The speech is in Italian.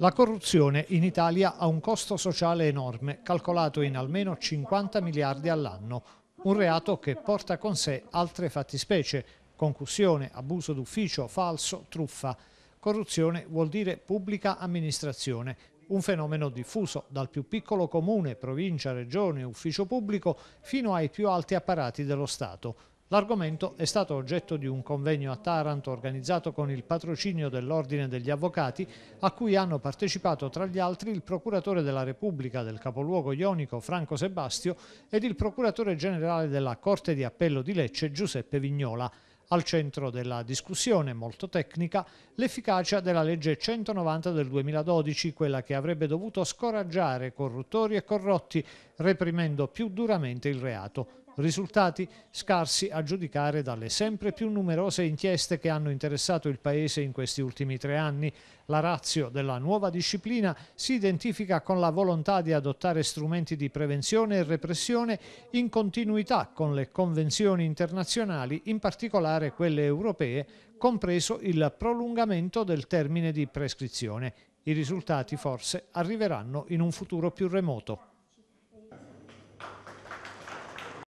La corruzione in Italia ha un costo sociale enorme, calcolato in almeno 50 miliardi all'anno, un reato che porta con sé altre fattispecie, concussione, abuso d'ufficio, falso, truffa. Corruzione vuol dire pubblica amministrazione, un fenomeno diffuso dal più piccolo comune, provincia, regione, ufficio pubblico, fino ai più alti apparati dello Stato L'argomento è stato oggetto di un convegno a Taranto organizzato con il patrocinio dell'Ordine degli Avvocati a cui hanno partecipato tra gli altri il Procuratore della Repubblica del capoluogo ionico Franco Sebastio ed il Procuratore Generale della Corte di Appello di Lecce Giuseppe Vignola. Al centro della discussione molto tecnica l'efficacia della legge 190 del 2012, quella che avrebbe dovuto scoraggiare corruttori e corrotti, reprimendo più duramente il reato risultati scarsi a giudicare dalle sempre più numerose inchieste che hanno interessato il Paese in questi ultimi tre anni. La razio della nuova disciplina si identifica con la volontà di adottare strumenti di prevenzione e repressione in continuità con le convenzioni internazionali, in particolare quelle europee, compreso il prolungamento del termine di prescrizione. I risultati forse arriveranno in un futuro più remoto.